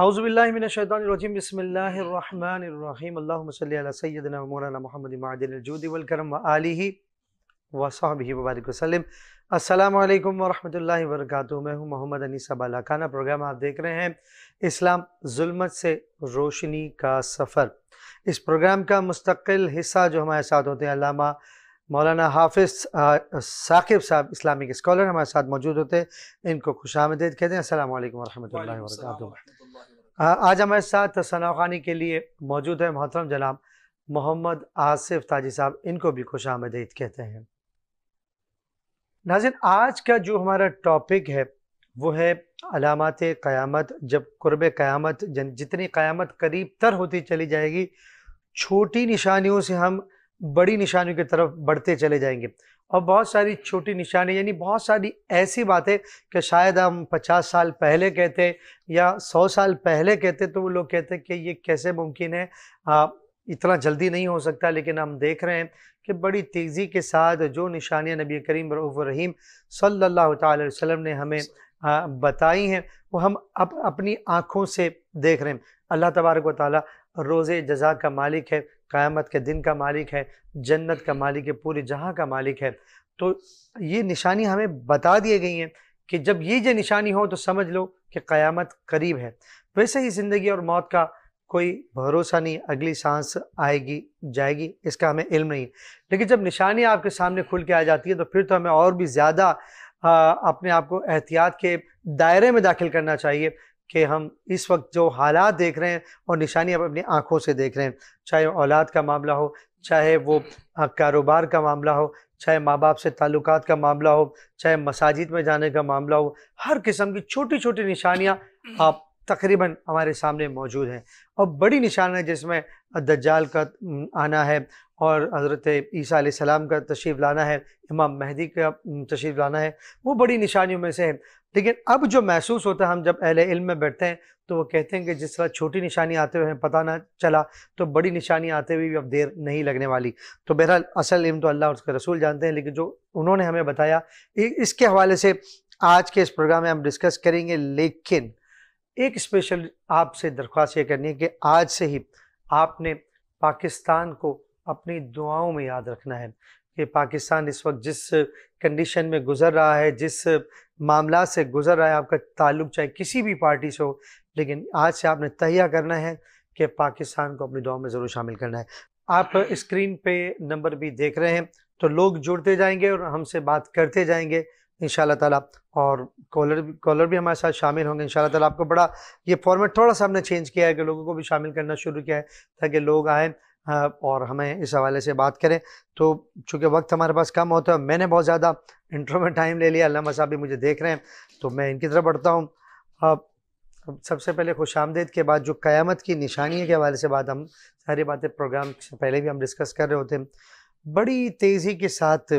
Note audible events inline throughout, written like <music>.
अउज़बिल्लिमिनशैदानरजीम मोहम्मद मैं मोहम्मद प्रोग्राम आप देख रहे हैं इस्लाम जुल्मत से रोशनी का सफ़र इस प्रोग्राम का मुस्तकिल हिस्सा जो हमारे साथ होते हैं अलामा मौलाना हाफिज साकिब साहब इस्लामिक स्कॉलर हमारे साथ मौजूद होते हैं इनको खुश आमदेद कहते हैं असल वरहमल वर्क आज हमारे साथ सनाखानी के लिए मौजूद है मोहतरम जनाब मोहम्मद आसिफ ताजी साहब इनको भी खुश आमदीद कहते हैं नाजिन आज का जो हमारा टॉपिक है वो है अलामत क़यामत जब कुर्ब क़यामत जितनी क़यामत करीब तर होती चली जाएगी छोटी निशानियों से हम बड़ी निशानियों की तरफ बढ़ते चले जाएंगे और बहुत सारी छोटी निशानी यानी बहुत सारी ऐसी बातें कि शायद हम 50 साल पहले कहते या 100 साल पहले कहते तो वो लोग कहते कि ये कैसे मुमकिन है आ, इतना जल्दी नहीं हो सकता लेकिन हम देख रहे हैं कि बड़ी तेज़ी के साथ जो निशानियाँ नबी करीम रहीम सल्लल्लाहु अलैहि वसल्लम ने हमें बताई हैं वो हम अप, अपनी आँखों से देख रहे हैं अल्लाह तबारक वाली रोज़ जजा का मालिक है क़यामत के दिन का मालिक है जन्नत का मालिक है पूरे जहाँ का मालिक है तो ये निशानी हमें बता दिए गई हैं कि जब ये जो निशानी हो तो समझ लो कि क़यामत करीब है वैसे ही ज़िंदगी और मौत का कोई भरोसा नहीं अगली सांस आएगी जाएगी इसका हमें इल्म नहीं लेकिन जब निशानी आपके सामने खुल के आ जाती है तो फिर तो हमें और भी ज़्यादा अपने आप को एहतियात के दायरे में दाखिल करना चाहिए कि हम इस वक्त जो हालात देख रहे हैं और निशानी हम अपनी आँखों से देख रहे हैं चाहे औलाद का मामला हो चाहे वो कारोबार का मामला हो चाहे माँ बाप से ताल्लुक का मामला हो चाहे मसाजिद में जाने का मामला हो हर किस्म की छोटी छोटी निशानियाँ आप तकरीबन हमारे सामने मौजूद हैं और बड़ी निशान है जिसमें दज्जाल का आना है और हज़रत ईसा सलाम का तशरीफ़ लाना है इमाम महदी का तशरीफ़ लाना है वो बड़ी निशानियों में से है लेकिन अब जो महसूस होता है हम जब अहले इल्म में बैठते हैं तो वो कहते हैं कि जिस तरह छोटी निशानी आते हुए हमें पता ना चला तो बड़ी निशानी आते हुए भी अब देर नहीं लगने वाली तो बहरहाल असल इल्म तो अल्लाह और उसके रसूल जानते हैं लेकिन जो उन्होंने हमें बताया इसके हवाले से आज के इस प्रोग्राम में हम डिस्कस करेंगे लेकिन एक स्पेशल आपसे दरख्वास्त ये करनी है कि आज से ही आपने पाकिस्तान को अपनी दुआओं में याद रखना है कि पाकिस्तान इस वक्त जिस कंडीशन में गुजर रहा है जिस मामला से गुजर रहा है आपका ताल्लुक चाहे किसी भी पार्टी से हो लेकिन आज से आपने तहिया करना है कि पाकिस्तान को अपनी दुआओं में ज़रूर शामिल करना है आप स्क्रीन पे नंबर भी देख रहे हैं तो लोग जुड़ते जाएंगे और हमसे बात करते जाएंगे इन ताला और कॉलर भी कॉलर भी हमारे साथ शामिल होंगे इन ताला आपको बड़ा ये फॉर्मेट थोड़ा सा हमने चेंज किया है कि लोगों को भी शामिल करना शुरू किया है ताकि लोग आए हाँ, और हमें इस हवाले से बात करें तो चूँकि वक्त हमारे पास कम होता है मैंने बहुत ज़्यादा इंटरव्यू में टाइम ले लिया अल्लाह साहब भी मुझे देख रहे हैं तो मैं इनकी तरफ बढ़ता हूँ सबसे पहले खुश आमदेद के बाद जो क़्यामत की निशानी के हवाले से बात हम सारी बातें प्रोग्राम से पहले भी हम डिस्कस कर रहे होते हैं बड़ी तेज़ी के साथ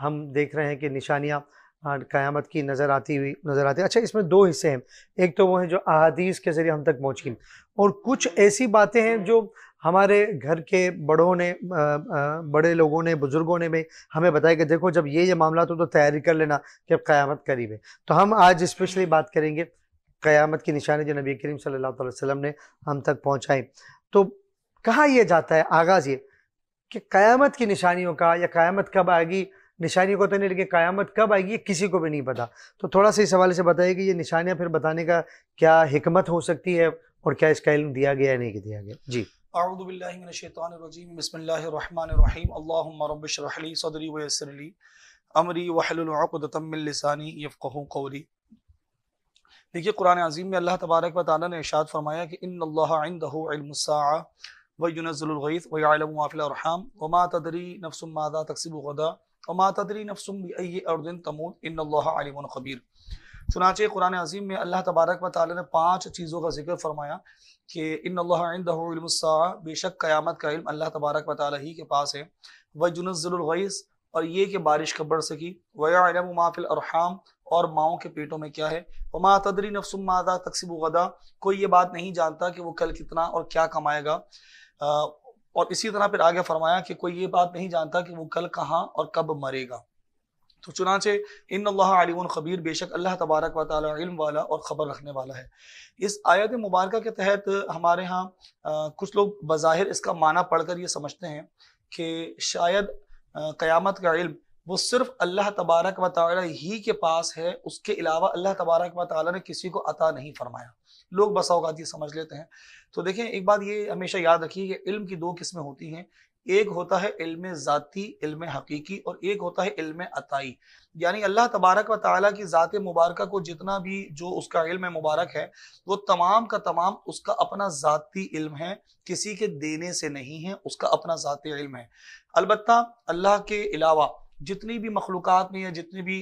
हम देख रहे हैं कि निशानियाँ हाँ, क़यामत की नज़र आती हुई नज़र आती अच्छा इसमें दो हिस्से हैं एक तो वो हैं जो अहदीस के ज़रिए हम तक पहुँची और कुछ ऐसी बातें हैं जो हमारे घर के बड़ों ने बड़े लोगों ने बुज़ुर्गों ने भी हमें बताया कि देखो जब ये ये मामला तो, तो तैयारी कर लेना कि अब क़्यामत करीब है तो हम आज इस्पेशली बात करेंगे क़्यामत की निशानी जो नबी करीम सल्लल्लाहु अलैहि ने हम तक पहुँचाई तो कहा यह जाता है आगाज़ ये कि क़्यामत की निशानियों का या क़्यामत कब आएगी निशानी को तो नहीं लेकिन क़यामत कब आएगी ये किसी को भी नहीं पता तो थोड़ा सा इस हवाले से बताइए कि ये निशानियाँ फिर बताने का क्या हमत हो सकती है और क्या इसका इल्म दिया गया या नहीं दिया गया जी अरदबिल्लिनशैतरजीम देखिए कुरान अजीम में अल्लाह तबारक व ने फरमाया कि इन तदरी नफसमादा तकसीबा वमा तदरी नफसुम खबीर चुनाचे कुरान अजीम में अल्लाह तबारक व ने पाँच चीज़ों का जिक्र फरमाया कि इन अल्लासा बेशक क़्यामत का इल्म अल्लाह तबारक व ताली ही के पास है व जुनज़लगैस और ये कि बारिश कब बढ़ सकी वम माफिल अरहम और माओ के पेटों में क्या है वमा तदरी नफसुम मादा तकसीब कोई ये बात नहीं जानता कि वो कल कितना और क्या कमाएगा और इसी तरह फिर आगे फरमाया कि कोई ये बात नहीं जानता कि वो कल कहाँ और कब मरेगा तो चुनाचे इन अल्लाह ख़बीर बेशक अल्लाह तबारक व वाला और ख़बर रखने वाला है इस आयत मुबारक के तहत हमारे यहाँ कुछ लोग बज़ाहिर इसका माना पढ़कर ये समझते हैं कि शायद क़यामत का इल्म वो सिर्फ अल्लाह तबारक व ताल ही के पास है उसके अलावा अल्लाह तबारक व ताली ने किसी को अता नहीं फरमाया लोग बस अवत ये समझ लेते हैं तो देखें एक बात ये हमेशा याद रखिए कि इल्म की दो किस्में होती हैं एक होता है इल्म ज़ाती इल्म हकीकी और एक होता है इल्म अताई यानी अल्लाह तबारक व ताली की ज़ात मुबारक को जितना भी जो उसका इल्म मुबारक है वो तमाम का तमाम उसका अपना ज़ाती इल्म है किसी के देने से नहीं है उसका अपना ज़ाती इल्म है अलबत् अल्लाह के अलावा जितनी भी मखलूक में या जितनी भी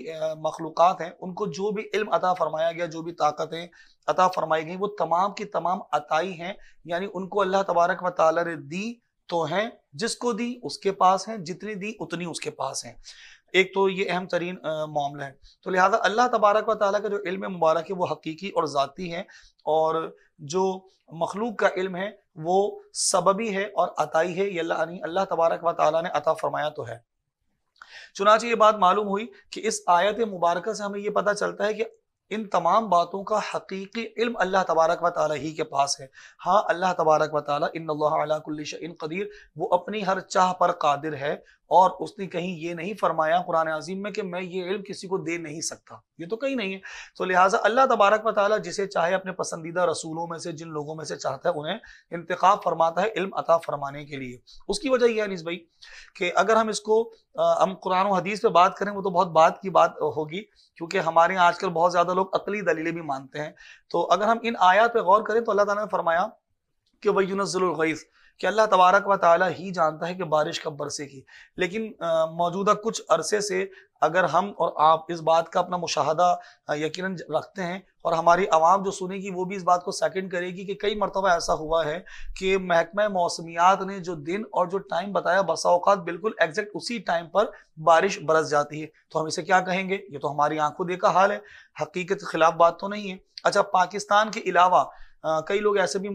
मखलूक हैं उनको जो भी इल्म अता फरमाया गया जो भी ताकतें अता फरमाई गई वो तमाम की तमाम अताई हैं यानी उनको अल्लाह तबारक व ताल ने दी तो हैं जिसको दी उसके पास हैं जितनी दी उतनी उसके पास हैं एक तो ये अहम तरीन मामला है तो लिहाजा अल्लाह तबारक व ताली का जो इल्म मुबारक है वो हकीकी और ज़ाती है और जो मखलूक का इल्म है वो सबबी है और अताई है ये अल्लाह अल्लाह तबारक व ताली ने अता फरमाया तो है चुनाचे ये बात मालूम हुई कि इस आयत मुबारक से हमें ये पता चलता है कि इन तमाम बातों का हकीकी इल्म अल्लाह तबारक व ताली ही के पास है हाँ अल्लाह तबारक व ताली इन इन कदीर वो अपनी हर चाह पर कादिर है और उसने कहीं ये नहीं फरमाया कुरान अजीम में कि मैं ये इल्म किसी को दे नहीं सकता ये तो कहीं नहीं है तो लिहाजा अल्लाह तबारक वाली जिसे चाहे अपने पसंदीदा रसूलों में से जिन लोगों में से चाहता है उन्हें इंतखा फरमाता है इल्म अता फरमाने के लिए उसकी वजह यह है अनिस भाई कि अगर हम इसको आ, हम कुरान हदीस पर बात करें वो तो बहुत बात की बात होगी क्योंकि हमारे यहाँ आजकल बहुत ज़्यादा लोग अकली दलीलें भी मानते हैं तो अगर हम इन आयात पर गौर करें तो अल्लाह तरमाया ने फरमाया कि वही नज़ुलगैज़ कि अल्लाह तबारक व ताली ही जानता है कि बारिश कब बरसेगी लेकिन मौजूदा कुछ अरसे से अगर हम और आप इस बात का अपना मुशाहदा यकीन रखते हैं और हमारी आवाम जो सुनेगी वो भी इस बात को सेकंड करेगी कि कई मरतबा ऐसा हुआ है कि महकमा मौसमियात ने जो दिन और जो टाइम बताया बसाओकात बिल्कुल एग्जैक्ट उसी टाइम पर बारिश बरस जाती है तो हम इसे क्या कहेंगे ये तो हमारी आंखों देखा हाल है हकीकत के खिलाफ बात तो नहीं है अच्छा पाकिस्तान के अलावा कई लोग ऐसे भी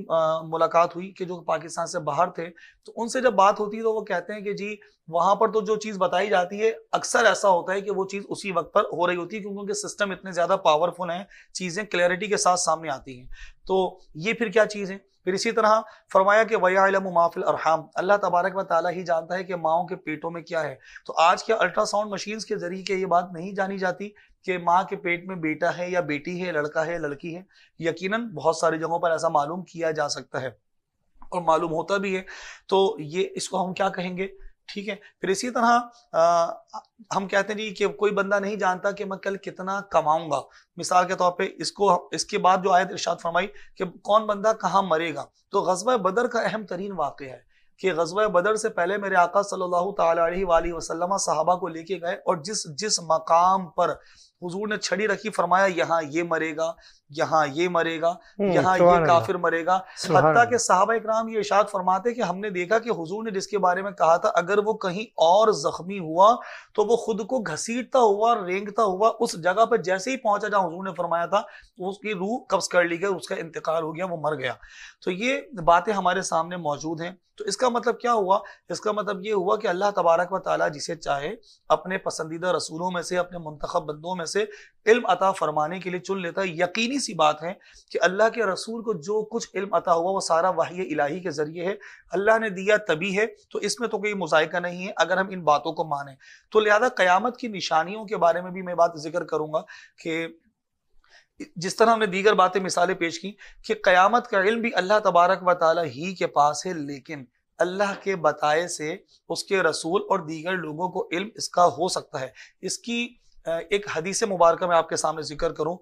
मुलाकात हुई कि जो पाकिस्तान से बाहर थे तो उनसे जब बात होती है तो वो कहते हैं कि जी वहां पर तो जो चीज बताई जाती है अक्सर ऐसा होता है कि वो चीज उसी वक्त पर हो रही होती है क्योंकि उनके सिस्टम इतने ज्यादा पावरफुल हैं चीजें क्लैरिटी के साथ सामने आती हैं तो ये फिर क्या चीज है फिर इसी तरह फरमाया कि वयालम माफिल अरहम अल्लाह तबारक व ही जानता है कि माओ के पेटों में क्या है तो आज के अल्ट्रासाउंड मशीन के जरिए के ये बात नहीं जानी जाती कि माँ के पेट में बेटा है या बेटी है लड़का है लड़की है यकीनन बहुत सारी जगहों पर ऐसा मालूम किया जा सकता है और मालूम होता भी है तो ये इसको हम क्या कहेंगे ठीक है फिर इसी तरह आ, हम कहते हैं जी कि कोई बंदा नहीं जानता कि मैं कल कितना कमाऊंगा मिसाल के तौर पे इसको इसके बाद जो आयत इरशाद फरमाई कि कौन बंदा कहाँ मरेगा तो गजब बदर का अहम तरीन वाक़ है कि गजब बदर से पहले मेरे आका सल्लल्लाहु अलैहि वसल्लम साहबा को लेके गए और जिस जिस मकाम पर हुजूर ने छड़ी रखी फरमाया यहाँ ये मरेगा यहाँ ये मरेगा हम्म, यहाँ ये काफिर मरेगा हती के साहबा इक्राम ये इशाद फरमाते कि हमने देखा कि हुजूर ने जिसके बारे में कहा था अगर वो कहीं और जख्मी हुआ तो वो खुद को घसीटता हुआ रेंगता हुआ उस जगह पर जैसे ही पहुंचा जहां हुजूर ने फरमाया था उसकी रूह कब्ज कर ली गई उसका इंतकाल हो गया वो मर गया तो ये बातें हमारे सामने मौजूद हैं तो इसका मतलब क्या हुआ इसका मतलब ये हुआ कि अल्लाह तबारक व ताली जिसे चाहे अपने पसंदीदा रसूलों में से अपने मंतखब बंदों में से इल्म अता फरमाने के लिए चुन लेता है यकीनी सी बात है कि अल्लाह के रसूल को जो कुछ इल्म अता हुआ वो सारा वाहि इलाही के ज़रिए है अल्लाह ने दिया तभी है तो इसमें तो कोई मुजायका नहीं है अगर हम इन बातों को माने तो लिहाजा क़्यामत की निशानियों के बारे में भी मैं बात जिक्र करूंगा कि जिस तरह हमने दीगर बातें मिसालें पेश की कि क़यामत का इल्म भी अल्लाह तबारक व ताली ही के पास है लेकिन अल्लाह के बताए से उसके रसूल और दीगर लोगों को इल्म इसका हो सकता है इसकी एक हदीस मुबारक मैं आपके सामने जिक्र करूं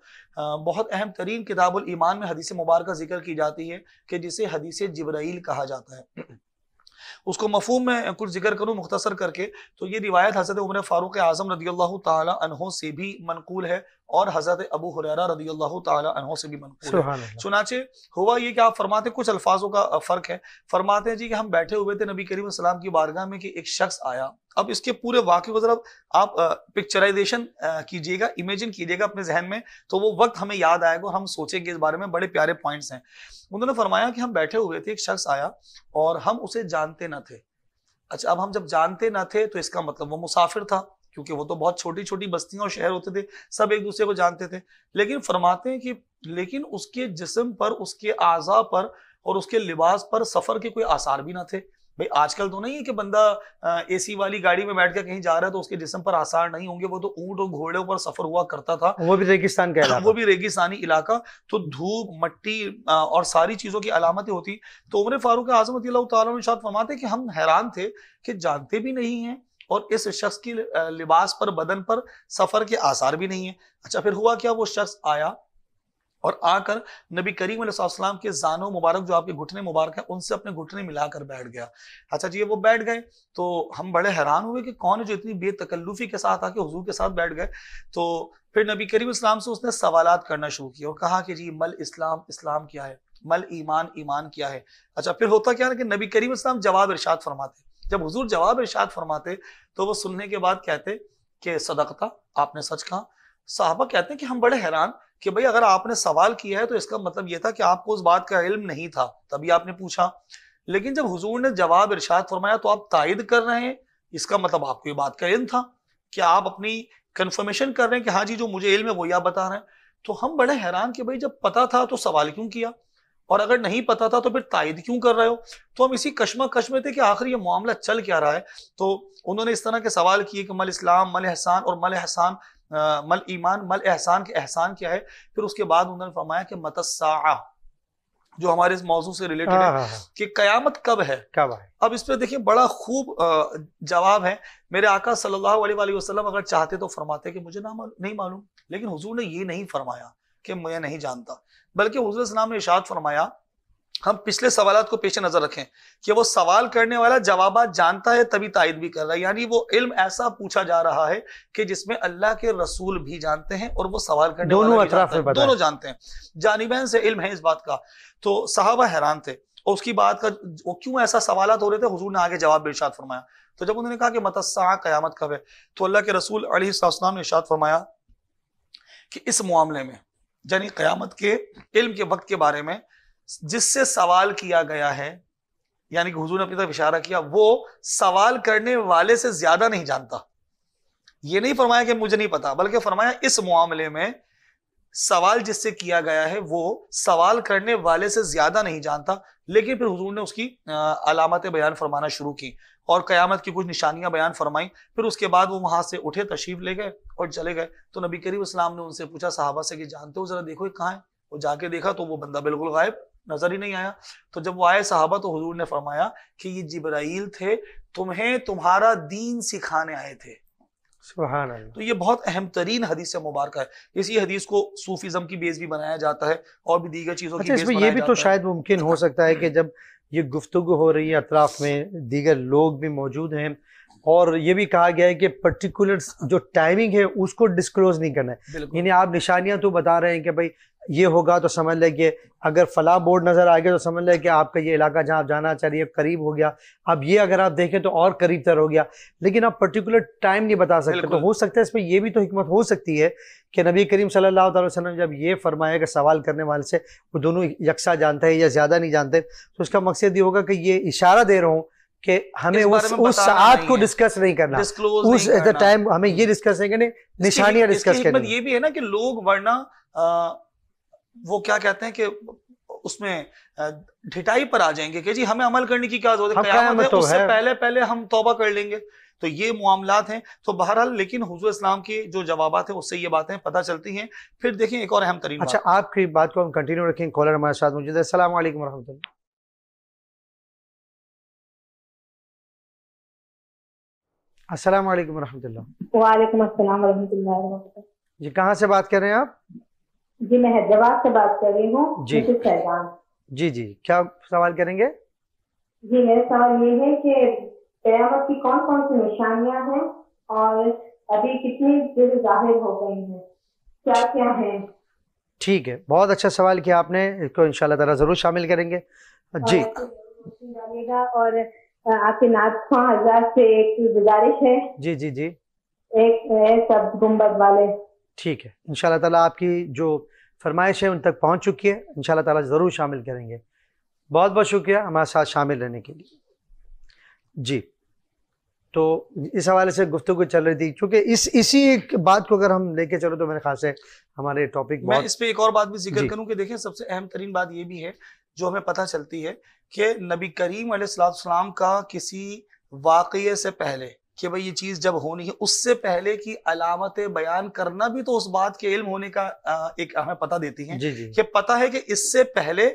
बहुत अहम तरीन किताबुल ईमान में हदीस मुबारक जिक्र की जाती है कि जिसे हदीस जबराइल कहा जाता है उसको मफहूम में कुछ जिक्र करूं मुख्तसर करके तो ये रिवायत हजरत उमर फ़ारूक आज़म रदी अल्लाह तहों से भी मनकूल है और हजरत अबू हुरैरा रदी अल्लाह तहों से भी मनकूल है चुनाचे हुआ ये कि आप फरमाते कुछ अल्फाजों का फ़र्क है फरमाते हैं जी कि हम बैठे हुए थे नबी करीम सलाम की बारगाह में कि एक शख्स आया अब इसके पूरे वाक्य को जरा आप पिक्चराइजेशन कीजिएगा इमेजिन कीजिएगा अपने जहन में तो वो वक्त हमें याद आएगा और हम सोचेंगे इस बारे में बड़े प्यारे पॉइंट्स हैं उन्होंने फरमाया कि हम बैठे हुए थे एक शख्स आया और हम उसे जानते ना थे अच्छा अब हम जब जानते ना थे तो इसका मतलब वो मुसाफिर था क्योंकि वो तो बहुत छोटी छोटी बस्तियां और शहर होते थे सब एक दूसरे को जानते थे लेकिन फरमाते हैं कि लेकिन उसके जिसम पर उसके आज़ा पर और उसके लिबास पर सफ़र के कोई आसार भी ना थे भाई आजकल तो नहीं है कि बंदा एसी वाली गाड़ी में बैठ कर कहीं जा रहा है तो उसके जिसम पर आसार नहीं होंगे वो तो ऊंट और घोड़े पर सफर हुआ करता था वो भी रेगिस्तान का वो भी रेगिस्तानी इलाका तो धूप मट्टी और सारी चीजों की अलामतें होती तो उम्र फारूक आजम फरमाते कि हम हैरान थे कि जानते भी नहीं है और इस शख्स की लिबास पर बदन पर सफर के आसार भी नहीं है अच्छा फिर हुआ क्या वो शख्स आया और आकर नबी करीम अलैहिस्सलाम के जानो मुबारक जो आपके घुटने मुबारक है उनसे अपने घुटने मिलाकर बैठ गया अच्छा जी वो बैठ गए तो हम बड़े हैरान हुए कि कौन है जो इतनी बेतकल्लुफी के साथ आके हुजूर के साथ बैठ गए तो फिर नबी करीम इस्लाम से उसने सवाल करना शुरू किया और कहा कि जी मल इस्लाम इस्लाम क्या है मल ईमान ईमान क्या है अच्छा फिर होता क्या है कि नबी करीम इस्लाम जवाब इर्शाद फरमाते जब हुजूर जवाब इर्शाद फरमाते तो वो सुनने के बाद कहते कि सदकता आपने सच कहा साहबा कहते हैं कि हम बड़े हैरान कि भाई अगर आपने सवाल किया है तो इसका मतलब यह था कि आपको उस बात का इल्म नहीं था तभी आपने पूछा लेकिन जब हुजूर ने जवाब इर्शाद फरमाया तो आप तायद कर रहे हैं इसका मतलब आपको ये बात का इल्म था कि आप अपनी कन्फर्मेशन कर रहे हैं कि हाँ जी जो मुझे इल्म है वही आप बता रहे हैं तो हम बड़े हैरान कि भाई जब पता था तो सवाल क्यों किया और अगर नहीं पता था तो फिर तायद क्यों कर रहे हो तो हम इसी कश्मकश में थे कि आखिर ये मामला चल क्या रहा है तो उन्होंने इस तरह के सवाल किए कि मल इस्लाम मल एहसान और मल एहसान मल ईमान मल एहसान के एहसान क्या है फिर उसके बाद उन्होंने फरमाया कि मतसा जो हमारे इस मौजू से रिलेटेड है हाँ, हाँ, हाँ। कि कयामत कब है कब है अब इस पर देखिए बड़ा खूब जवाब है मेरे आका सल्लल्लाहु अलैहि वसल्लम अगर चाहते तो फरमाते कि मुझे ना नहीं मालूम लेकिन हुजूर ने ये नहीं फरमाया कि मैं नहीं जानता बल्कि हजरत इस्लाम ने इशाद फरमाया हम पिछले सवाल को पेश नजर रखें कि वो सवाल करने वाला जवाब जानता है तभी तायद भी कर रहा है यानी वो इल्म ऐसा पूछा जा रहा है कि जिसमें अल्लाह के रसूल भी जानते हैं और वो सवाल करने दोनों वाला जानता है। दोनों जानते हैं जानिबैन से इल्म है इस बात का तो साहबा हैरान थे और उसकी बात का वो क्यों ऐसा सवाल हो रहे थे हजूर ने आगे जवाब भी इर्शाद फरमाया तो जब उन्होंने कहा कि मतस्सा कयामत कब है तो अल्लाह के रसूल अली ने इर्शाद फरमाया कि इस मामले में यानी क़यामत के इल्म के वक्त के बारे में जिससे सवाल किया गया है यानी कि हुजूर ने अपनी तरफ इशारा किया वो सवाल करने वाले से ज्यादा नहीं जानता ये नहीं फरमाया कि मुझे नहीं पता बल्कि फरमाया इस मामले में सवाल जिससे किया गया है वो सवाल करने वाले से ज्यादा नहीं जानता लेकिन फिर हजूर ने उसकी अलामत बयान फरमाना शुरू की और क़यामत की कुछ निशानियां बयान फरमाई फिर उसके बाद वो वहां से उठे तशरीफ ले गए और चले गए तो नबी करीम इस्लाम ने उनसे पूछा साहबा से कि जानते हो ज़रा देखो ये कहाँ है वो जाके देखा तो वो बंदा बिल्कुल गायब नजर ही नहीं आया तो जब वो आए साहबा तो हजूर ने फरमाया कि ये जिब्राइल थे तुम्हें तुम्हारा दीन सिखाने आए थे तो ये बहुत अहम तरीन हदीस मुबारक है इसी हदीस को सूफीज्म की बेस भी बनाया जाता है और भी दीगर चीज़ों अच्छा, की ये भी तो शायद मुमकिन हो सकता है कि जब ये गुफ्तु हो रही है अतराफ में दीगर लोग भी मौजूद हैं और ये भी कहा गया है कि पर्टिकुलर जो टाइमिंग है उसको डिस्क्लोज नहीं करना है यानी आप निशानियां तो बता रहे हैं कि भाई ये होगा तो समझ लें कि अगर फला बोर्ड नज़र आ गया तो समझ लें कि आपका ये इलाका जहाँ आप जाना चाह रही है करीब हो गया अब ये अगर आप देखें तो और करीब तर हो गया लेकिन आप पर्टिकुलर टाइम नहीं बता सकते तो हो सकता है इसमें यह भी तो हमत हो सकती है कि नबी करीम सल्लल्लाहु अलैहि वसल्लम जब ये फरमाया कि सवाल करने वाले से वो दोनों यकसा जानते हैं या ज़्यादा नहीं जानते तो उसका मकसद ये होगा कि ये इशारा दे रहा हूँ कि हमें उस उस साथ को डिस्कस नहीं करना उस एट द टाइम हमें ये डिस्कस नहीं करने निशानियां डिस्कस करनी ये भी है ना कि लोग वरना वो क्या कहते हैं कि उसमें ढिटाई पर आ जाएंगे कि जी हमें अमल करने की क्या जरूरत है मतलब तो उससे है। पहले पहले हम तोबा कर लेंगे तो ये मामला हैं तो बहरहाल लेकिन हुजूर इस्लाम के जो जवाब हैं उससे ये बातें पता चलती हैं फिर देखें एक और अहम तरीन अच्छा बात। आपकी बात को हम कंटिन्यू रखें कॉलर हमारे साथ मौजूद है असल वरहमल अस्सलाम वालेकुम जी कहाँ से बात कर रहे हैं आप जी मैं हैदराबाद से बात कर रही हूँ जी जी जी क्या सवाल करेंगे जी मेरा सवाल ये है कि कयामत की कौन कौन सी निशानियाँ हैं और अभी कितनी जगह जाहिर हो गई हैं क्या क्या है ठीक है बहुत अच्छा सवाल किया आपने इसको इंशाल्लाह ताला जरूर शामिल करेंगे जी और आपके नाथवा हजार से एक गुजारिश है जी जी जी एक सब गुम्बद वाले ठीक है इन ताला आपकी जो फरमाइश है उन तक पहुँच चुकी है इन ताला ज़रूर शामिल करेंगे बहुत बहुत शुक्रिया हमारे साथ शामिल रहने के लिए जी तो इस हवाले से गुफ्तु चल रही थी क्योंकि इस इसी एक बात को अगर हम लेके चलो तो मेरे खास है हमारे टॉपिक मैं इस पे एक और बात भी जिक्र करूं कि देखिए सबसे अहम तरीन बात ये भी है जो हमें पता चलती है कि नबी करीम सलाम का किसी वाक़े से पहले कि भाई ये चीज़ जब होनी है उससे पहले की अलामत बयान करना भी तो उस बात के इल्म होने का एक हमें पता देती है जी जी। कि पता है कि इससे पहले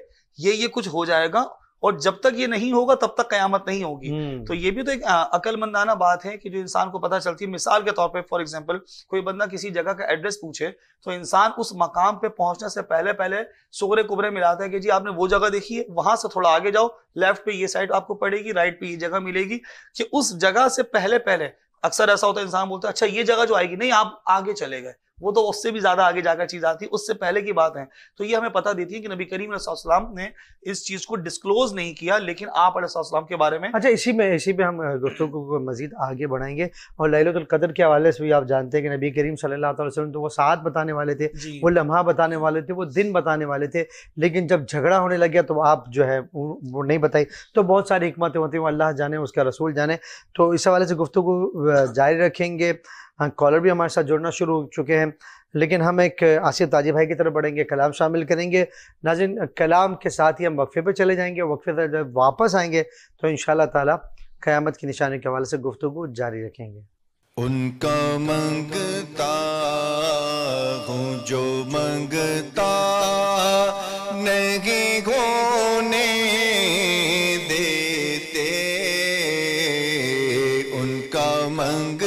ये ये कुछ हो जाएगा और जब तक ये नहीं होगा तब तक कयामत नहीं होगी हम्म। तो ये भी तो एक अकलमंदाना बात है कि जो इंसान को पता चलती है मिसाल के तौर पे फॉर एग्जांपल कोई बंदा किसी जगह का एड्रेस पूछे तो इंसान उस मकाम पे पहुंचने से पहले पहले सोरे कुबरे मिलाता है कि जी आपने वो जगह देखी है वहां से थोड़ा आगे जाओ लेफ्ट पे ये साइड आपको पड़ेगी राइट पे ये जगह मिलेगी कि उस जगह से पहले पहले अक्सर ऐसा होता है इंसान बोलता है अच्छा ये जगह जो आएगी नहीं आप आगे चले गए वो तो उससे भी ज्यादा आगे जाकर चीज आती है उससे पहले की बात है तो ये हमें पता देती है कि नबी करीम सलाम ने इस चीज को डिस्क्लोज नहीं किया लेकिन आप सलाम के बारे में अच्छा इसी में इसी में हम गुफ्तु को मजीद आगे बढ़ाएंगे और कदर के हवाले से भी आप जानते हैं कि नबी करीम सल्लाम तो वो साथ बताने वाले थे वो लम्हा बताने वाले थे वो दिन बताने वाले थे लेकिन जब झगड़ा होने लग गया तो आप जो है वो नहीं बताई तो बहुत सारी हमतें होती हैं अल्लाह जाने उसका रसूल जाने तो इस हवाले से गुफ्तु जारी रखेंगे हाँ कॉलर भी हमारे साथ जुड़ना शुरू हो चुके हैं लेकिन हम एक आसिफ ताजी भाई की तरफ बढ़ेंगे कलाम शामिल करेंगे नाजिन कलाम के साथ ही हम वक्फे पर चले जाएंगे वक्फे पर जब वापस आएंगे तो इन ताला क़यामत की निशानी के हवाले से गुफ्तु जारी रखेंगे उनका मंगता हूँ जो मंगता नहीं होने देते उनका मंग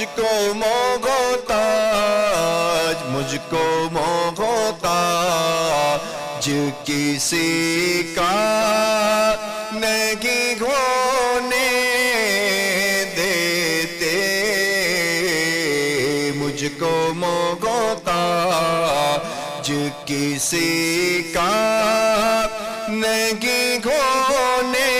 मुझको मोहताज मुझको मोहताज किसी का नहीं होने देते मुझको मोहताज किसी का नहीं होने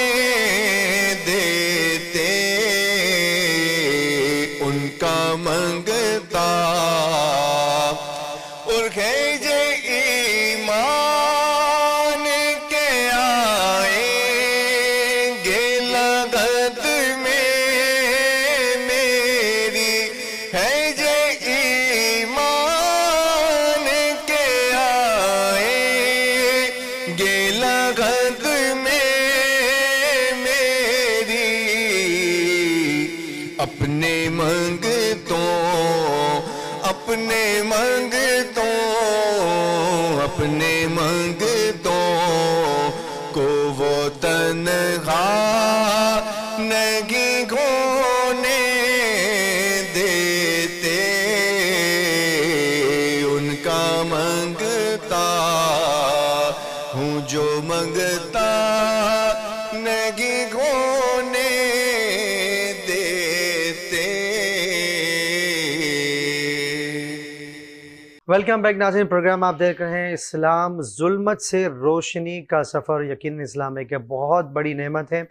वेलकम बैक नाजिन प्रोग्राम आप देख रहे हैं इस्लाम जुल्मत से रोशनी का सफ़र यकीन इस्लाम एक बहुत बड़ी नेमत है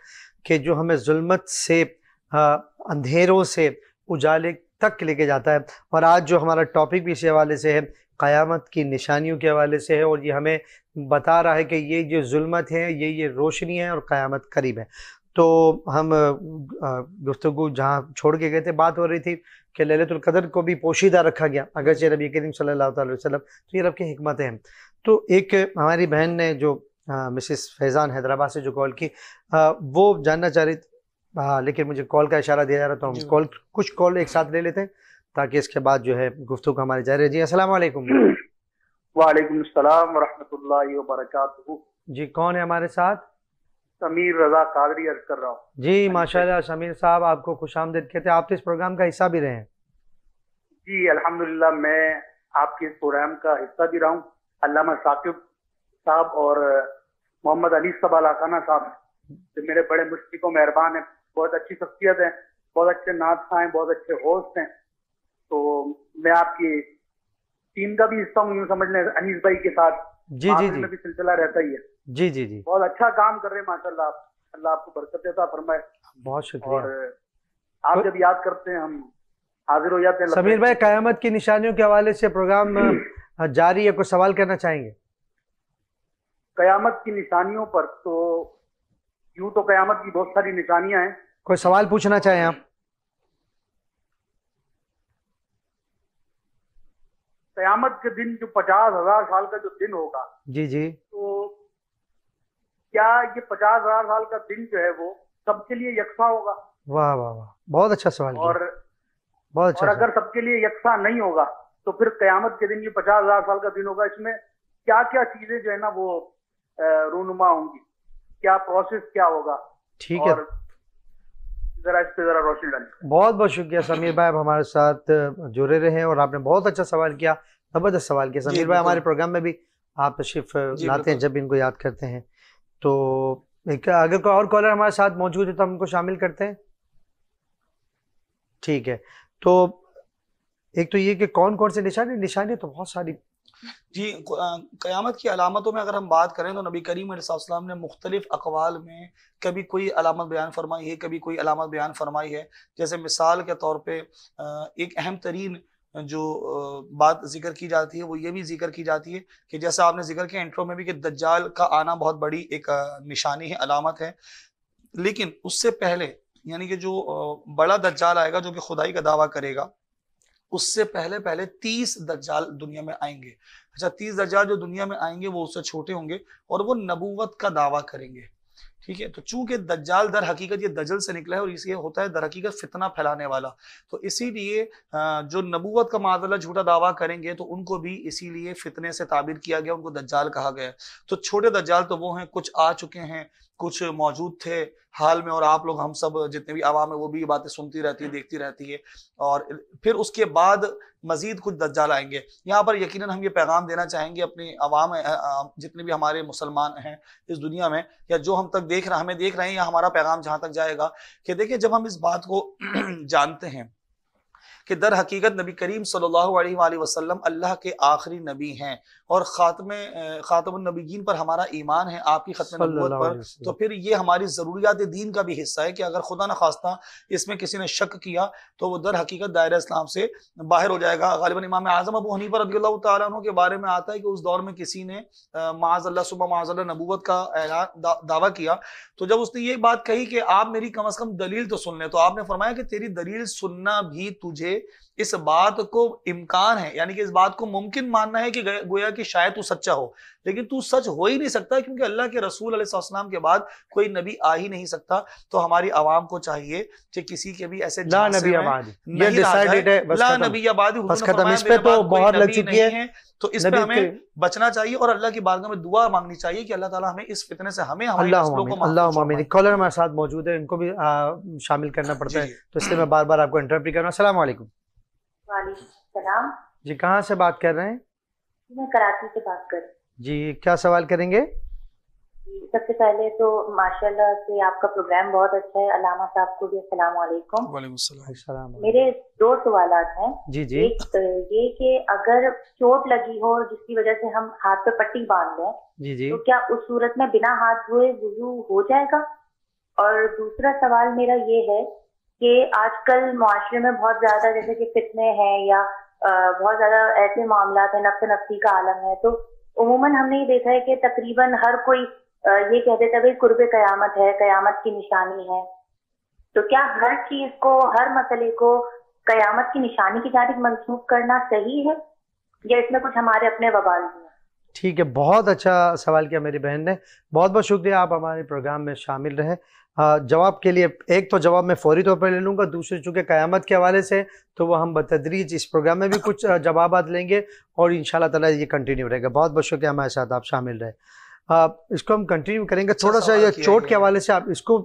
कि जो हमें जुल्मत से आ, हाँ, अंधेरों से उजाले तक लेके जाता है और आज जो हमारा टॉपिक भी इसी हवाले से है क़यामत की निशानियों के हवाले से है और ये हमें बता रहा है कि ये जो जुल्मत है ये ये रोशनी है और क़यामत करीब है तो हम गुफ्तु जहाँ छोड़ के गए थे बात हो रही थी कि ललितुल कदर को भी पोशीदा रखा गया अगरचे रबी करीम सल्लल्लाहु अलैहि वसल्लम तो ये रब की हमतें हैं तो एक हमारी बहन ने जो मिसिस फैज़ान हैदराबाद से जो कॉल की आ, वो जानना चाह रही हाँ लेकिन मुझे कॉल का इशारा दिया जा रहा था तो हम कॉल कुछ कॉल एक साथ ले लेते हैं ताकि इसके बाद जो है गुफ्तु हमारी जारी जी असल <clears throat> वालेकुम वरहमल वर्क जी कौन है हमारे साथ समीर रजा कादरी अर्ज कर रहा हूँ जी माशाल्लाह समीर साहब आपको खुश आमदेद कहते हैं आप तो इस प्रोग्राम का हिस्सा भी रहे हैं जी अल्हम्दुलिल्लाह मैं आपके इस प्रोग्राम का हिस्सा भी रहा हूँ अलामा साकिब साहब और मोहम्मद अली सबा साहब जो मेरे बड़े मुश्किल को मेहरबान है बहुत अच्छी शख्सियत है बहुत अच्छे नादशा है बहुत अच्छे होस्ट हैं तो मैं आपकी टीम का भी हिस्सा हूँ समझ लें अनिस भाई के साथ जी जी जी सिलसिला रहता ही है जी जी जी बहुत अच्छा काम कर रहे हैं माशाल्लाह आप अल्लाह आपको बरकत देता फरमाए बहुत शुक्रिया आप तो- जब याद करते हैं हम हाजिर हो जाते हैं समीर भाई कयामत की निशानियों के हवाले से प्रोग्राम <clears throat> जारी है कुछ सवाल करना चाहेंगे कयामत की निशानियों पर तो यूं तो कयामत की बहुत सारी निशानियां हैं कोई सवाल पूछना चाहें आप कयामत के दिन जो पचास हजार साल का जो दिन होगा जी जी तो क्या ये पचास हजार साल का दिन जो है वो सबके लिए यकसा होगा वाह वाह वाह बहुत अच्छा सवाल और बहुत अच्छा और अगर सबके लिए यकसा नहीं होगा तो फिर कयामत के दिन ये पचास हजार साल का दिन होगा इसमें क्या क्या चीजें जो है ना वो रूनुमा होंगी क्या प्रोसेस क्या होगा ठीक है बहुत बहुत शुक्रिया समीर भाई आप हमारे साथ जुड़े रहे और आपने बहुत अच्छा सवाल किया जबरदस्त सवाल किया समीर भाई हमारे प्रोग्राम में भी आप तशरीफ लाते हैं जब इनको याद करते हैं तो एक अगर कोई और कॉलर हमारे साथ मौजूद है तो हम उनको शामिल करते हैं ठीक है तो एक तो ये कि कौन कौन से निशानी निशानी तो बहुत सारी जी क़यामत की अलामतों में अगर हम बात करें तो नबी करीम सलाम ने मुख्तलिफ अकवाल में कभी कोई अलामत बयान फरमाई है कभी कोई अलामत बयान फरमाई है जैसे मिसाल के तौर पर एक अहम तरीन जो बात जिक्र की जाती है वो ये भी जिक्र की जाती है कि जैसे आपने जिक्र किया इंट्रो में भी कि दज्जाल का आना बहुत बड़ी एक निशानी है अलामत है लेकिन उससे पहले यानी कि जो बड़ा दज्जाल आएगा जो कि खुदाई का दावा करेगा उससे पहले पहले तीस दज्जाल दुनिया में आएंगे अच्छा तीस दज्जाल जो दुनिया में आएंगे वो उससे छोटे होंगे और वो नबूवत का दावा करेंगे ठीक है तो चूंकि दज्जाल दर हकीकत ये दजल से निकला है और इसलिए होता है दर हकीकत फितना फैलाने वाला तो इसीलिए जो नबूवत का मादला झूठा दावा करेंगे तो उनको भी इसीलिए फितने से ताबिर किया गया उनको दज्जाल कहा गया तो छोटे दज्जाल तो वो हैं कुछ आ चुके हैं कुछ मौजूद थे हाल में और आप लोग हम सब जितने भी आवाम है वो भी ये बातें सुनती रहती है देखती रहती है और फिर उसके बाद मजीद कुछ दज्जाल आएंगे यहाँ पर यकीनन हम ये पैगाम देना चाहेंगे अपनी आवाम जितने भी हमारे मुसलमान हैं इस दुनिया में या जो हम तक देख रहे हमें देख रहे हैं या हमारा पैगाम जहाँ तक जाएगा कि देखिए जब हम इस बात को <clears throat> जानते हैं कि दर हकीकत नबी करीम सल्लल्लाहु अलैहि वसल्लम अल्लाह के आखिरी नबी हैं और ख़ातम नबीन पर हमारा ईमान है आपकी ख़त्म पर तो फिर ये हमारी ज़रूरियात दीन का भी हिस्सा है कि अगर खुदा न खास्ता इसमें किसी ने शक किया तो वो दर हकीकत दायरा इस्लाम से बाहर हो जाएगा गालिबा इमाम आजम अबू पर रदी तु के बारे में आता है कि उस दौर में किसी ने माजल्ला सुबह माजल्ला नबूत का ऐलान दावा किया तो जब उसने ये बात कही कि आप मेरी कम अज़ कम दलील तो सुन लें तो आपने फरमाया कि तेरी दलील सुनना भी तुझे इस बात को इम्कान है यानी कि इस बात को मुमकिन मानना है कि गोया कि शायद तू सच्चा हो लेकिन तू सच हो ही नहीं सकता क्योंकि अल्लाह के रसूल अलैहिस्सलाम के बाद कोई नबी आ ही नहीं सकता तो हमारी आवाम को चाहिए कि किसी के भी ऐसे ला नबी ये डिसाइडेड है बस खत्म इस पे तो बहुत लग चुकी है तो इस पे हमें बचना चाहिए और अल्लाह की बारगाह में दुआ मांगनी चाहिए कि अल्लाह ताला हमें इस फितने से हमें हमारे कॉलर हमारे साथ मौजूद है इनको भी शामिल करना पड़ता है तो इसलिए मैं बार बार आपको इंटरप्ट कर रहा हूँ असला जी कहाँ से बात कर रहे हैं मैं कराची से बात कर जी क्या सवाल करेंगे सबसे पहले तो माशाल्लाह से आपका प्रोग्राम बहुत अच्छा है अलामा साहब को भी अस्सलाम वालेकुम मेरे दो सवाल हैं जी जी एक तो ये कि अगर चोट लगी हो जिसकी वजह से हम हाथ पे पट्टी बांध लें जी जी तो क्या उस सूरत में बिना हाथ धोए वजू हो जाएगा और दूसरा सवाल मेरा ये है कि आजकल माशरे में बहुत ज्यादा जैसे कि फितने हैं या बहुत ज़्यादा ऐसे मामला है नफ्स नफ्सी का आलम है तो उमूमन हमने ये देखा है कि तकरीबन हर कोई ये कह देता है भाई कुर्ब कयामत है कयामत की निशानी है तो क्या हर चीज को हर मसले को कयामत की निशानी की जानक मनसूख करना सही है या इसमें कुछ हमारे अपने बवाल हैं ठीक है बहुत अच्छा सवाल किया मेरी बहन ने बहुत बहुत शुक्रिया आप हमारे प्रोग्राम में शामिल रहे हाँ, जवाब के लिए एक तो जवाब मैं फौरी तौर पर ले लूँगा दूसरे चूँकि क़यामत के हवाले से तो वह हम बतदरीज इस प्रोग्राम में भी <laughs> कुछ जवाब लेंगे और इन ताला ये कंटिन्यू रहेगा बहुत बहुत शुक्रिया हमारे साथ आप शामिल रहे आप इसको हम कंटिन्यू करेंगे अच्छा थोड़ा सा ये चोट के हवाले से आप इसको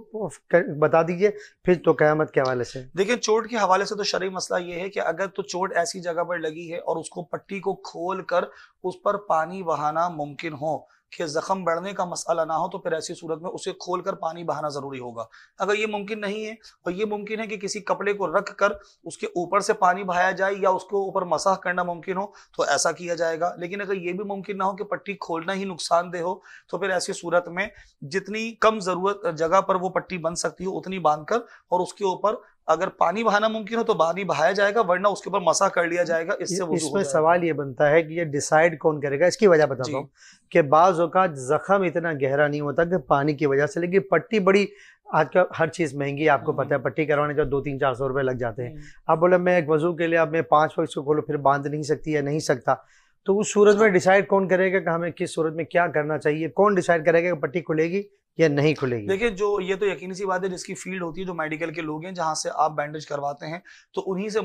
बता दीजिए फिर तो क्यामत के हवाले से देखिए चोट के हवाले से तो शरी मसला ये है कि अगर तो चोट ऐसी जगह पर लगी है और उसको पट्टी को खोल कर उस पर पानी बहाना मुमकिन हो कि जख्म बढ़ने का मसला ना हो तो फिर ऐसी सूरत में उसे खोल कर पानी बहाना जरूरी होगा अगर ये मुमकिन नहीं है और ये मुमकिन है कि किसी कपड़े को रख कर उसके ऊपर से पानी बहाया जाए या उसके ऊपर मसाह करना मुमकिन हो तो ऐसा किया जाएगा लेकिन अगर ये भी मुमकिन ना हो कि पट्टी खोलना ही नुकसानदेह हो तो फिर ऐसी सूरत में जितनी कम जरूरत जगह पर वो पट्टी बन सकती हो उतनी बांध कर और उसके ऊपर अगर पानी बहाना मुमकिन हो तो पानी बहाया जाएगा वरना उसके ऊपर मसा कर लिया जाएगा इससे इसमें सवाल ये बनता है कि ये डिसाइड कौन करेगा इसकी वजह बताता हूँ कि बाज़ अवत जख्म इतना गहरा नहीं होता कि पानी की वजह से लेकिन पट्टी बड़ी आजकल हर चीज़ महंगी आपको हम्म। पता है पट्टी करवाने का दो तीन चार सौ रुपए लग जाते हैं हम्म। आप बोले मैं एक वजू के लिए अब मैं सौ वक्त खोलो फिर बांध नहीं सकती या नहीं सकता तो उस सूरत में डिसाइड हाँ। कौन करेगा कि हमें किस सूरत में क्या करना चाहिए कौन डिसाइड करेगा कि पट्टी खुलेगी या नहीं खुलेगी देखिए जो ये तो यकीन सी बात है जिसकी फील्ड होती है जो मेडिकल के लोग हैं जहाँ से आप बैंडेज करवाते हैं तो उन्हीं से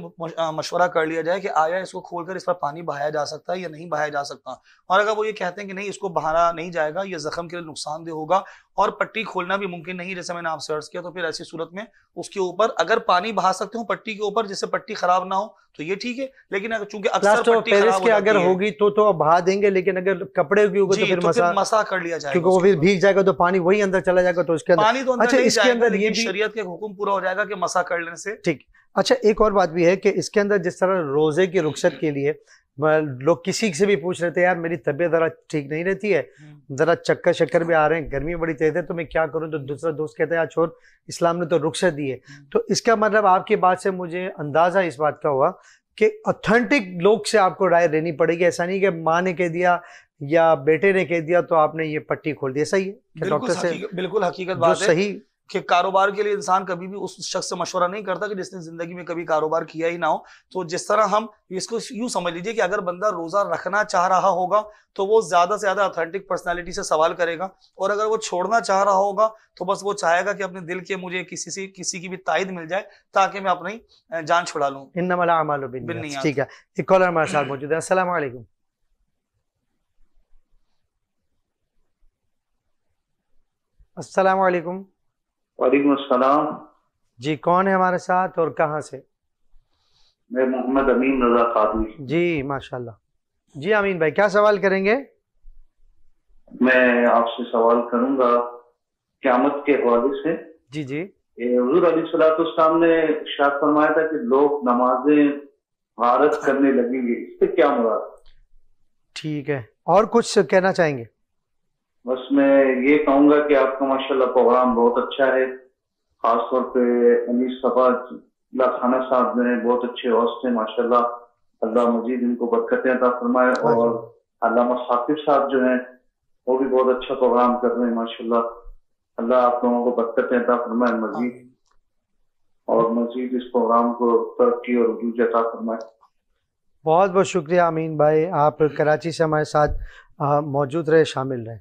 मशवरा कर लिया जाए कि आया इसको खोलकर इस पर पानी बहाया जा सकता है या नहीं बहाया जा सकता और अगर वो ये कहते हैं कि नहीं इसको बहाना नहीं जाएगा ये जख्म के लिए नुकसानदेह होगा और पट्टी खोलना भी मुमकिन नहीं जैसे मैंने आपसे अर्ज किया तो फिर ऐसी सूरत में उसके ऊपर अगर पानी बहा सकते हो पट्टी के ऊपर जिससे पट्टी खराब ना हो तो ये ठीक है लेकिन अगर चूंकि अक्सर तो पेरिस अगर होगी तो तो भा देंगे लेकिन अगर कपड़े की होगी तो, तो फिर मसा मसा कर लिया जाएगा क्योंकि वो फिर भीग जाएगा तो पानी वही अंदर चला जाएगा तो उसके अंदर पानी तो अच्छा इसके अंदर ये शरीयत के हुक्म पूरा हो जाएगा कि मसा कर लेने से ठीक अच्छा एक और बात भी है कि इसके अंदर जिस तरह रोजे की रुख्सत के लिए लोग किसी से भी पूछ रहे थे यार मेरी तबीयत ज़रा ठीक नहीं रहती है हम्म। ज़रा चक्कर शक्कर भी आ रहे हैं गर्मी बड़ी तेज है तो मैं क्या करूं तो दूसरा दोस्त कहता है यार छोर इस्लाम ने तो रुख दी है हम्म। तो इसका मतलब आपकी बात से मुझे अंदाज़ा इस बात का हुआ कि ऑथेंटिक लोग से आपको राय लेनी पड़ेगी ऐसा नहीं कि माँ ने कह दिया या बेटे ने कह दिया तो आपने ये पट्टी खोल दी सही है डॉक्टर से बिल्कुल हकीकत बात सही कि कारोबार के लिए इंसान कभी भी उस शख्स से मशवरा नहीं करता कि जिसने जिंदगी में कभी कारोबार किया ही ना हो तो जिस तरह हम इसको यूं समझ लीजिए कि अगर बंदा रोजा रखना चाह रहा होगा तो वो ज्यादा से ज्यादा ऑथेंटिक पर्सनैलिटी से सवाल करेगा और अगर वो छोड़ना चाह रहा होगा तो बस वो चाहेगा कि अपने दिल के मुझे किसी से किसी की भी ताइद मिल जाए ताकि मैं अपनी जान छुड़ा लूँ ठीक है एक वालेकुम जी कौन है हमारे साथ और कहां से मैं मोहम्मद अमीन रजा खातून जी माशाल्लाह जी अमीन भाई क्या सवाल करेंगे मैं आपसे सवाल करूंगा क्यामत के हवाले से जी जी हजूर अली सलाम ने शायद फरमाया था कि लोग नमाजें भारत करने लगेंगे इससे क्या मुराद ठीक है और कुछ कहना चाहेंगे बस मैं ये कहूंगा कि आपका माशाल्लाह प्रोग्राम बहुत अच्छा है खासतौर पे अमीर सभा खाना साहब ने बहुत अच्छे होस्ट हैं माशाल्लाह अल्लाह मजीद इनको बरकतें अदा फरमाए हाँ और अलामा साकिब साहब जो है वो भी बहुत अच्छा प्रोग्राम कर रहे हैं माशाल्लाह अल्लाह आप लोगों को बरकतें अदा फरमाए मजीद हाँ और मजीद इस प्रोग्राम को तरक्की और रूज फरमाए बहुत बहुत शुक्रिया अमीन भाई आप कराची से हमारे साथ मौजूद रहे शामिल रहे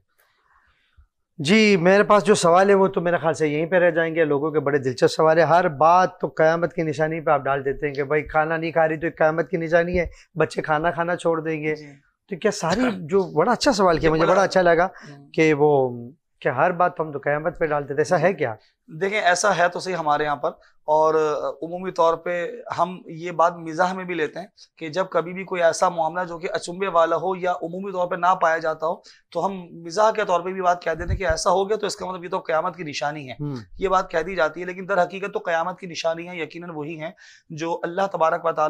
जी मेरे पास जो सवाल है वो तो मेरे ख्याल से यहीं पे रह जाएंगे लोगों के बड़े दिलचस्प सवाल है हर बात तो क़्यामत की निशानी पे आप डाल देते हैं कि भाई खाना नहीं खा रही तो क़्यामत की निशानी है बच्चे खाना खाना छोड़ देंगे तो क्या सारी जो बड़ा अच्छा सवाल किया मुझे बड़ा अच्छा लगा कि वो क्या हर बात तो हम तो क़्यामत पे डाल देते ऐसा है क्या देखें ऐसा है तो सही हमारे यहाँ पर और उमूमी तौर पे हम ये बात मिजाह में भी लेते हैं कि जब कभी भी कोई ऐसा मामला जो कि अचुम्बे वाला हो या उमूमी तौर पे ना पाया जाता हो तो हम मिजाह के तौर पे भी बात कह देते हैं कि ऐसा हो गया तो इसका मतलब ये तो क़्यामत की निशानी है ये बात कह दी जाती है लेकिन दर हकीकत तो क़्यामत की निशानी है यकीन वही है जो अल्लाह तबारक वाली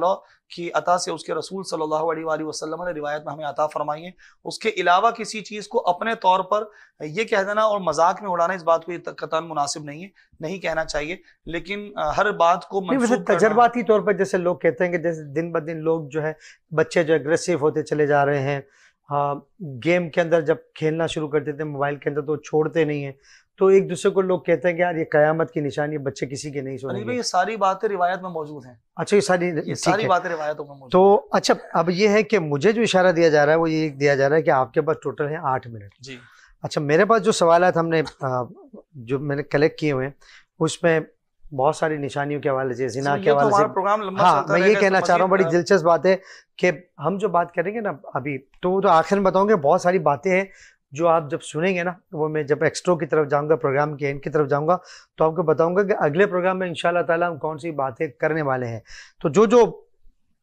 की अता से उसके रसूल सल्लल्लाहु अलैहि वसल्लम ने रिवायत में हमें अता फरमाई है उसके अलावा किसी चीज़ को अपने तौर पर यह कह देना और मजाक में उड़ाना इस बात को कतान मुनासिब नहीं है नहीं कहना चाहिए लेकिन हर बात को तजर्बाती तौर पर जैसे लोग कहते हैं कि जैसे दिन ब दिन लोग जो है बच्चे जो एग्रेसिव होते चले जा रहे हैं हाँ गेम के अंदर जब खेलना शुरू करते थे मोबाइल के अंदर तो छोड़ते नहीं है तो एक दूसरे को लोग कहते हैं कि यार ये कयामत की निशानी बच्चे किसी के नहीं सुनेंगे ये सारी बातें रिवायत में मौजूद हैं अच्छा ये सारी ये सारी बातें रिवायतों में मौजूद तो अच्छा अब ये है कि मुझे जो इशारा दिया जा रहा है वो ये दिया जा रहा है कि आपके पास टोटल है आठ मिनट जी अच्छा मेरे पास जो सवाल है हमने जो मैंने कलेक्ट किए हुए हैं उसमें बहुत सारी निशानियों के हवाले से जिना के तो हवाले से प्रोग्राम लंबा हाँ मैं ये कहना चाह रहा हूँ बड़ी दिलचस्प बात है कि हम जो बात करेंगे ना अभी तो वो तो आखिर में बताऊंगे बहुत सारी बातें हैं जो आप जब सुनेंगे ना वो मैं जब एक्स्ट्रो की तरफ जाऊंगा प्रोग्राम के एंड की तरफ जाऊंगा तो आपको बताऊंगा कि अगले प्रोग्राम में इन ताला हम कौन सी बातें करने वाले हैं तो जो जो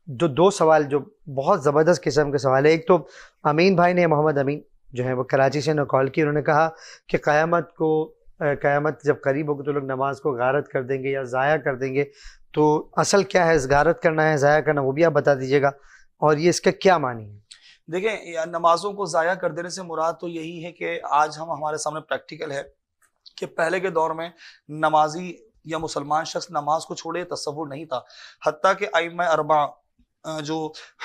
जो दो सवाल जो बहुत ज़बरदस्त किस्म के सवाल है एक तो अमीन भाई ने मोहम्मद अमीन जो है वो कराची से उन्होंने कॉल की उन्होंने कहा कि क़्यामत को क़्यामत जब करीब होगी तो लोग नमाज को गारत कर देंगे या ज़ाया कर देंगे तो असल क्या है गारत करना है ज़ाया करना वो भी आप बता दीजिएगा और ये इसका क्या मानी है देखें नमाजों को ज़ाया कर देने से मुराद तो यही है कि आज हम हमारे सामने प्रैक्टिकल है कि पहले के दौर में नमाजी या मुसलमान शख्स नमाज को छोड़े तस्वुर नहीं था हती कि आइम अरबा जो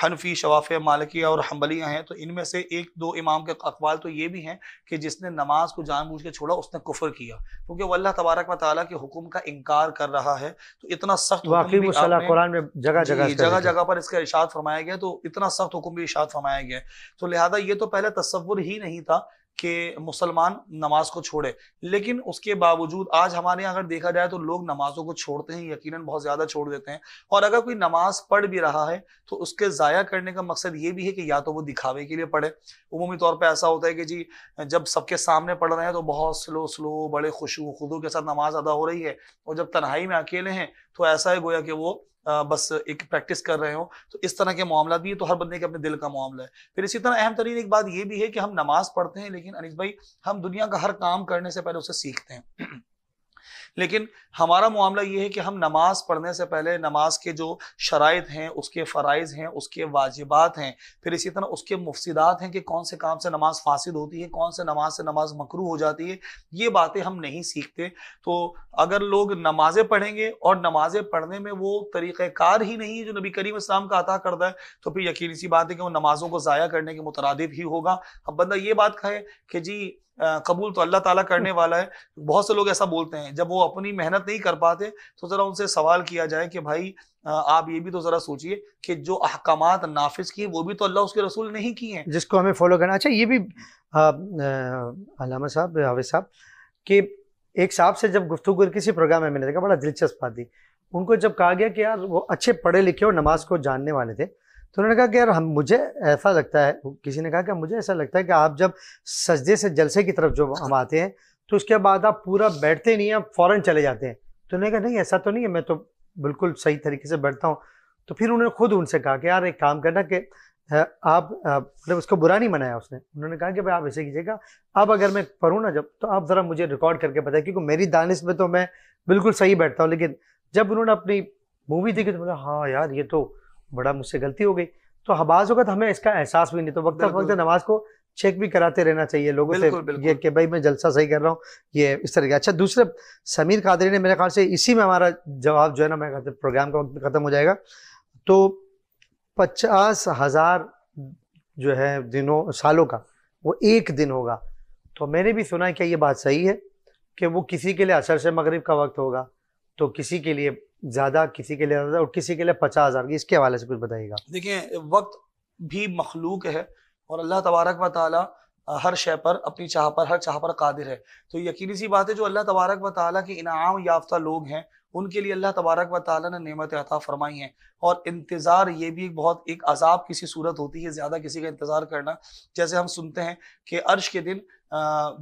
हनफी शवाफ़ मालिकिया और हम्बलियाँ हैं तो इनमें से एक दो इमाम के अकबाल तो ये भी हैं कि जिसने नमाज को जानबूझ के छोड़ा उसने कुफर किया क्योंकि वह अल्लाह तबारक व के हुक्म का इनकार कर रहा है तो इतना सख्त में जगह जगह जगह जगह पर इसका इशाद फरमाया गया तो इतना सख्त हुक्म भी इशाद फरमाया गया तो लिहाजा ये तो पहले तस्वुर ही नहीं था कि मुसलमान नमाज को छोड़े लेकिन उसके बावजूद आज हमारे यहाँ अगर देखा जाए तो लोग नमाजों को छोड़ते हैं यकीनन बहुत ज़्यादा छोड़ देते हैं और अगर कोई नमाज पढ़ भी रहा है तो उसके ज़ाया करने का मकसद ये भी है कि या तो वो दिखावे के लिए पढ़े उमूमी तौर पर ऐसा होता है कि जी जब सबके सामने पढ़ रहे हैं तो बहुत स्लो स्लो बड़े खुशबू खुदू के साथ नमाज अदा हो रही है और जब तनहाई में अकेले हैं तो ऐसा है गोया कि वो बस एक प्रैक्टिस कर रहे हो तो इस तरह के मामला भी है तो हर बंदे के अपने दिल का मामला है फिर इसी तरह अहम तरीन एक बात ये भी है कि हम नमाज पढ़ते हैं लेकिन अनिश भाई हम दुनिया का हर काम करने से पहले उसे सीखते हैं लेकिन हमारा मामला ये है कि हम नमाज पढ़ने से पहले नमाज के जो शराइ हैं उसके फ़रज़ हैं उसके वाजिबात हैं फिर इसी तरह उसके मुफसदात हैं कि कौन से काम से नमाज फासिद होती है कौन से नमाज से नमाज मकरू हो जाती है ये बातें हम नहीं सीखते तो अगर लोग नमाज़ें पढ़ेंगे और नमाज़ें पढ़ने में वो तरीक़ार ही नहीं है जो नबी करीम इस्लाम का अता करता है तो फिर यकीन सी बात है कि वो नमाज़ों को ज़ाया करने के मुतरद ही होगा अब बंदा ये बात कहे कि जी कबूल तो अल्लाह ताला करने हम्म। वाला है बहुत से लोग ऐसा बोलते हैं जब वो अपनी मेहनत नहीं कर पाते तो ज़रा उनसे सवाल किया जाए कि भाई आप ये भी तो ज़रा सोचिए कि जो अहकाम नाफिज किए वो भी तो अल्लाह उसके रसूल नहीं किए हैं जिसको हमें फॉलो करना अच्छा ये भी अलामा साहब हावि साहब कि एक साहब से जब गुफ्तु किसी प्रोग्राम में मैंने देखा बड़ा दिलचस्प बात थी उनको जब कहा गया कि यार वो अच्छे पढ़े लिखे और नमाज को जानने वाले थे तो उन्होंने कहा कि यार हम मुझे ऐसा लगता है किसी ने कहा कि मुझे ऐसा लगता है कि आप जब सजदे से जलसे की तरफ जो हम आते हैं तो उसके बाद आप पूरा बैठते नहीं आप फ़ौरन चले जाते हैं तो उन्होंने कहा नहीं ऐसा तो नहीं है मैं तो बिल्कुल सही तरीके से बैठता हूँ तो फिर उन्होंने खुद उनसे कहा कि यार एक काम करना कि आप मतलब उसको बुरा नहीं मनाया उसने उन्होंने कहा कि भाई आप ऐसे कीजिएगा अब अगर मैं पढ़ूँ ना जब तो आप ज़रा मुझे रिकॉर्ड करके बताए क्योंकि मेरी दानिश में तो मैं बिल्कुल सही बैठता हूँ लेकिन जब उन्होंने अपनी मूवी देखी तो बोला हाँ यार ये तो बड़ा मुझसे गलती हो गई तो हबाज वक्त हमें इसका एहसास भी नहीं तो वक्त वक्त नमाज को चेक भी कराते रहना चाहिए लोगों से ये कि भाई मैं जलसा सही कर रहा हूँ ये इस तरह का अच्छा दूसरे समीर कादरी ने मेरे ख्याल से इसी में हमारा जवाब जो है ना मैं प्रोग्राम का वक्त ख़त्म हो जाएगा तो पचास हज़ार जो है दिनों सालों का वो एक दिन होगा तो मैंने भी सुना है कि ये बात सही है कि वो किसी के लिए असर से मगरब का वक्त होगा तो किसी के लिए ज़्यादा किसी के लिए और किसी के लिए पचास हज़ार इसके हवाले से कुछ बताइएगा देखिए वक्त भी मखलूक है और अल्लाह तबारक व ताला हर शय पर अपनी चाह पर हर चाह पर कादिर है तो यकीनी सी बात है जो अल्लाह तबारक व ताला के इनाम याफ्ता लोग हैं उनके लिए अल्लाह तबारक व ताला ने नेमत अता फरमाई है और इंतज़ार ये भी एक बहुत एक अजाब किसी सूरत होती है ज़्यादा किसी का इंतज़ार करना जैसे हम सुनते हैं कि अर्श के दिन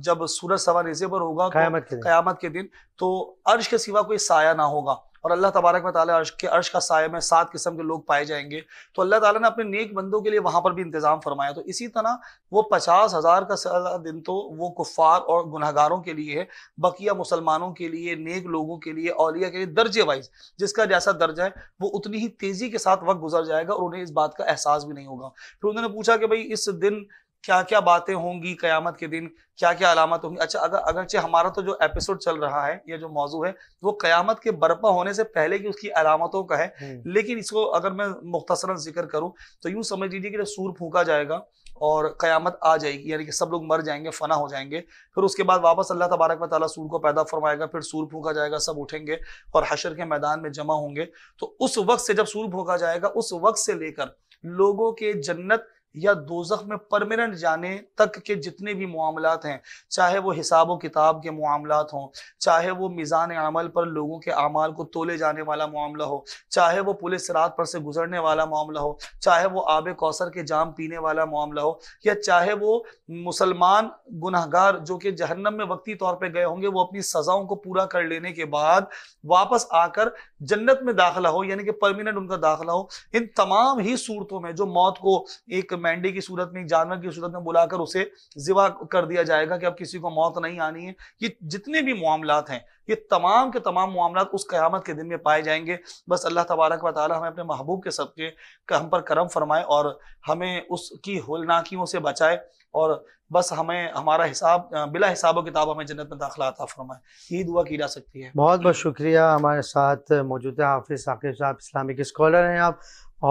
जब सूरज सवा नेजे पर होगा तो कयामत के दिन तो अर्श के सिवा कोई साया ना होगा और अल्लाह तबारक वाली अर्श के अर्श का साय में सात किस्म के लोग पाए जाएंगे तो अल्लाह ताला ने अपने नेक बंदों के लिए वहाँ पर भी इंतज़ाम फरमाया तो इसी तरह वो पचास हज़ार का दिन तो वो कुफ़ार और गुनागारों के लिए है बकिया मुसलमानों के लिए नेक लोगों के लिए अलिया के लिए दर्जे वाइज जिसका जैसा दर्जा है वो उतनी ही तेज़ी के साथ वक्त गुजर जाएगा और उन्हें इस बात का एहसास भी नहीं होगा फिर उन्होंने पूछा कि भाई इस दिन क्या क्या बातें होंगी कयामत के दिन क्या क्या अलामत होंगी अच्छा अगर अगरचे हमारा तो जो एपिसोड चल रहा है ये जो मौजू है वो कयामत के बर्पा होने से पहले की उसकी अलामतों का है हम्म। लेकिन इसको अगर मैं मुख्तसरा जिक्र करूँ तो यूँ समझ लीजिए कि जब सूर फूका जाएगा और क़यामत आ जाएगी यानी कि सब लोग मर जाएंगे फना हो जाएंगे फिर उसके बाद वापस अल्लाह तबारक वाली सूर को पैदा फरमाएगा फिर सूर फूका जाएगा सब उठेंगे और हशर के मैदान में जमा होंगे तो उस वक्त से जब सूर फूका जाएगा उस वक्त से लेकर लोगों के जन्नत या दोजख में परमानेंट जाने तक के जितने भी मामलात हैं चाहे वो हिसाब किताब के मामलात हों चाहे वो मिज़ान अमल पर लोगों के अमाल को तोले जाने वाला मामला हो चाहे वो पुलिस रात पर से गुजरने वाला मामला हो चाहे वो आब कौसर के जाम पीने वाला मामला हो या चाहे वो मुसलमान गुनहगार जो कि जहन्नम में वक्ती तौर पर गए होंगे वो अपनी सजाओं को पूरा कर लेने के बाद वापस आकर जन्नत में दाखिला हो यानी कि परमानेंट उनका दाखिला हो इन तमाम ही सूरतों में जो मौत को एक मेंढी की सूरत में एक जानवर की सूरत में बुलाकर उसे जिवा कर दिया जाएगा कि अब किसी को मौत नहीं आनी है ये जितने भी मामला हैं ये तमाम के तमाम मामला उस क़्यामत के दिन में पाए जाएंगे बस अल्लाह तबारक वाली हमें अपने महबूब के सबके हम पर करम फरमाए और हमें उसकी होलनाकियों से बचाए और बस हमें हमारा हिसाब बिला हिसाब किताब हमें जन्नत में दाखिला आता फरमाए यही दुआ की जा सकती है बहुत बहुत शुक्रिया हमारे साथ मौजूद है हाफिज़ साकिब साहब इस्लामिक स्कॉलर हैं आप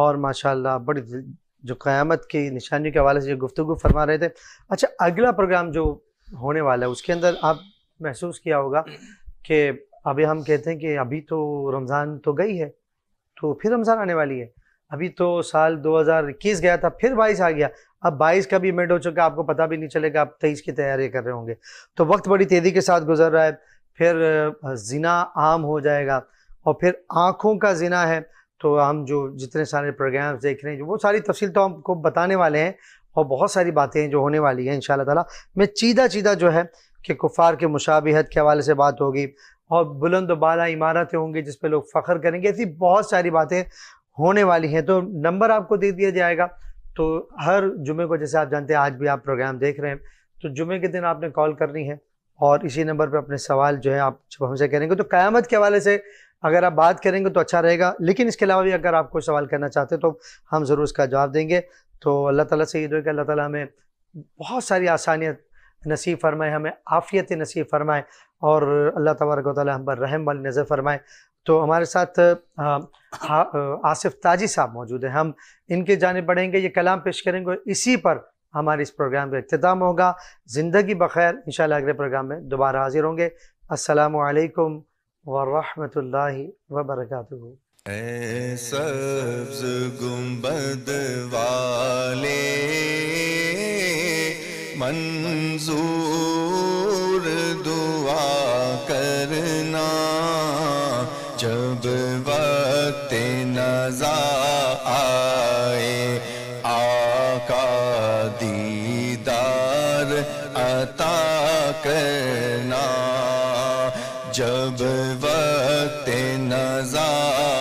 और माशाल्लाह बड़ी जो क़्यामत की निशानी के हवाले से जो गुफ्तु फरमा रहे थे अच्छा अगला प्रोग्राम जो होने वाला है उसके अंदर आप महसूस किया होगा कि अभी हम कहते हैं कि अभी तो रमज़ान तो गई है तो फिर रमज़ान आने वाली है अभी तो साल 2021 गया था फिर 22 आ गया अब 22 का भी इमेंट हो चुका आपको पता भी नहीं चलेगा आप तेईस की तैयारी कर रहे होंगे तो वक्त बड़ी तेज़ी के साथ गुजर रहा है फिर जिना आम हो जाएगा और फिर आँखों का जिना है तो हम जो जितने सारे प्रोग्राम्स देख रहे हैं वो सारी तफसील तो हमको बताने वाले हैं और बहुत सारी बातें हैं जो होने वाली हैं इन ताला मैं चीदा चीदा जो है कि कुफार के मुशाबहत के हवाले से बात होगी और बुलंद बाला इमारतें होंगी जिस पर लोग फ़ख्र करेंगे ऐसी बहुत सारी बातें होने वाली हैं तो नंबर आपको दे दिया जाएगा तो हर जुमे को जैसे आप जानते हैं आज भी आप प्रोग्राम देख रहे हैं तो जुमे के दिन आपने कॉल करनी है और इसी नंबर पर अपने सवाल जो है आप जब हमसे करेंगे तो क़्यामत के हवाले से अगर आप बात करेंगे तो अच्छा रहेगा लेकिन इसके अलावा भी अगर आप कोई सवाल करना चाहते हैं तो हम ज़रूर उसका जवाब देंगे तो अल्लाह ताला से दुआ कि अल्लाह ताला हमें बहुत सारी आसानियत नसीब फरमाए हमें आफ़ियत नसीब फरमाए और अल्लाह तबारक ताली हम पर रहम वाली नज़र फरमाए तो हमारे साथ आसिफ ताजी साहब मौजूद हैं हम इनके जाने पड़ेंगे ये कलाम पेश करेंगे इसी पर हमारे इस प्रोग्राम का अख्ताम होगा ज़िंदगी बखैर इन अगले प्रोग्राम में दोबारा हाजिर होंगे असलकम वरहमतुल्लाहि व बरकातुहू सब्ज गुंबद वाले मंजूर दुआ करना जब वक्त नजा आए आका दीदार अता करना जब वक्त नज़ार